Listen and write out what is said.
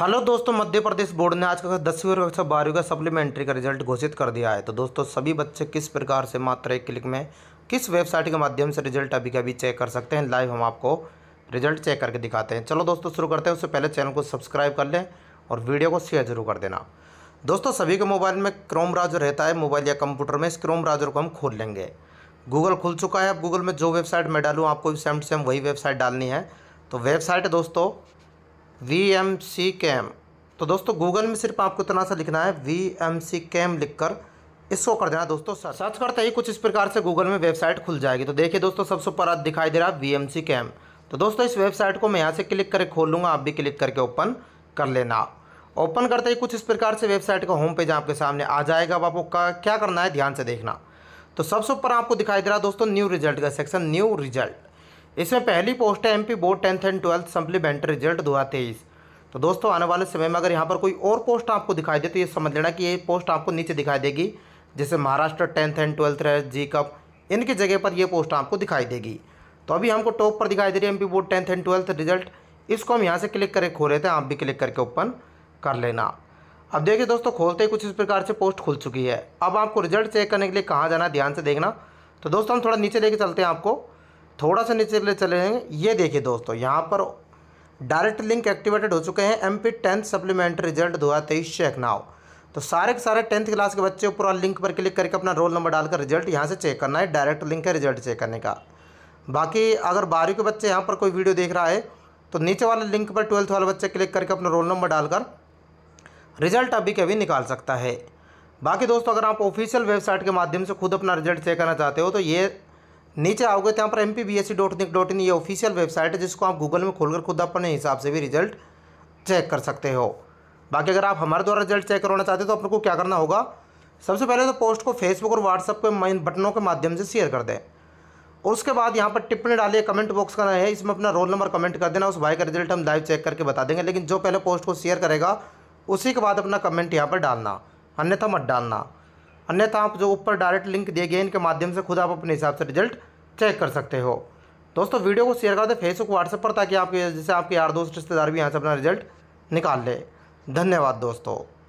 hello दोस्तों मध्य प्रदेश board ने आज का दसवीं और कक्षा बारहवीं का सप्लीमेंट्री का रिजल्ट घोषित कर दिया है तो दोस्तों सभी बच्चे किस प्रकार से मात्र एक क्लिक में किस वेबसाइट के माध्यम से रिजल्ट अभी कभी चेक कर सकते हैं लाइव हम आपको रिजल्ट चेक करके दिखाते हैं चलो दोस्तों शुरू करते हैं उससे पहले चैनल को सब्सक्राइब कर लें और वीडियो को शेयर जरूर कर देना दोस्तों सभी के मोबाइल में क्रोम ब्राउजर रहता है मोबाइल या कंप्यूटर में इस क्रोम ब्राउजर को हम खोल लेंगे गूगल खुल चुका है अब गूगल में जो वेबसाइट मैं डालूँ आपको भी सेम सेम वही वेबसाइट डालनी है तो वेबसाइट दोस्तों वी एम सी कैम तो दोस्तों गूगल में सिर्फ आपको इतना सा लिखना है वी एम सी कैम लिख कर इसको कर देना दोस्तों सर्च सर्च करते ही कुछ इस प्रकार से गूगल में वेबसाइट खुल जाएगी तो देखिए दोस्तों सबसे ऊपर आज दिखाई दे रहा है वी एम सी कैम तो दोस्तों इस वेबसाइट को मैं यहाँ से क्लिक करके खोल लूँगा आप भी क्लिक करके ओपन कर लेना ओपन करते ही कुछ इस प्रकार से वेबसाइट का होम पेज आपके सामने आ जाएगा अब आपको क्या करना है ध्यान से देखना तो सबसे ऊपर आपको दिखाई दे रहा है दोस्तों न्यू रिजल्ट का सेक्शन न्यू रिजल्ट इसमें पहली पोस्ट है MP board tenth and twelfth supplementary result दो तो दोस्तों आने वाले समय में अगर यहाँ पर कोई और पोस्ट आपको दिखाई दे तो ये समझ लेना कि ये पोस्ट आपको नीचे दिखाई देगी जैसे महाराष्ट्र टेंथ एंड ट्वेल्थ है जी कप इनकी जगह पर ये पोस्ट आपको दिखाई देगी तो अभी हमको टॉप पर दिखाई दे रही है MP board tenth and twelfth result इसको हम यहाँ से क्लिक करके खोल रहे थे आप भी क्लिक करके ओपन कर लेना अब देखिए दोस्तों खोलते ही कुछ इस प्रकार से पोस्ट खुल चुकी है अब आपको रिजल्ट चेक करने के लिए कहाँ जाना ध्यान से देखना तो दोस्तों हम थोड़ा नीचे लेके चलते हैं आपको थोड़ा सा नीचे ले चले जाएंगे ये देखिए दोस्तों यहाँ पर डायरेक्ट लिंक एक्टिवेटेड हो चुके हैं M P tenth supplementary result दो हज़ार तेईस चेक नाउ तो सारे के सारे टेंथ क्लास के बच्चे पूरा लिंक पर क्लिक करके अपना रोल नंबर डालकर रिजल्ट यहाँ से चेक करना है डायरेक्ट लिंक है रिजल्ट चेक करने का बाकी अगर बारहवीं के बच्चे यहाँ पर कोई वीडियो देख रहा है तो नीचे वाले लिंक पर ट्वेल्थ वाले बच्चे क्लिक करके अपना रोल नंबर डालकर रिजल्ट अभी कभी निकाल सकता है बाकी दोस्तों अगर आप ऑफिशियल वेबसाइट के माध्यम से खुद अपना रिजल्ट चेक करना चाहते हो तो ये नीचे आओगे तो यहाँ पर M P B S C dot nic dot in ये ऑफिशियल वेबसाइट है जिसको आप गूगल में खोलकर खुद अपने हिसाब से भी रिजल्ट चेक कर सकते हो बाकी अगर आप हमारे द्वारा रिजल्ट चेक करवाना चाहते हो तो आपको क्या करना होगा सबसे पहले तो पोस्ट को फेसबुक और व्हाट्सअप के मेन बटनों के माध्यम से शेयर कर दें और उसके बाद यहाँ पर टिप्पणी डालिए कमेंट बॉक्स का है इसमें अपना रोल नंबर कमेंट कर देना उस भाई का रिजल्ट हम लाइव चेक करके बता देंगे लेकिन जो पहले पोस्ट को शेयर करेगा उसी के बाद अपना कमेंट यहाँ पर डालना अन्यथा मत डालना अन्यथा आप जो ऊपर डायरेक्ट लिंक दिए गए इनके माध्यम से खुद आप अपने हिसाब से रिजल्ट चेक कर सकते हो दोस्तों वीडियो को शेयर कर दें फेसबुक व्हाट्सएप पर ताकि आपके जैसे आपके यार दोस्त रिश्तेदार भी यहाँ से अपना रिजल्ट निकाल ले धन्यवाद दोस्तों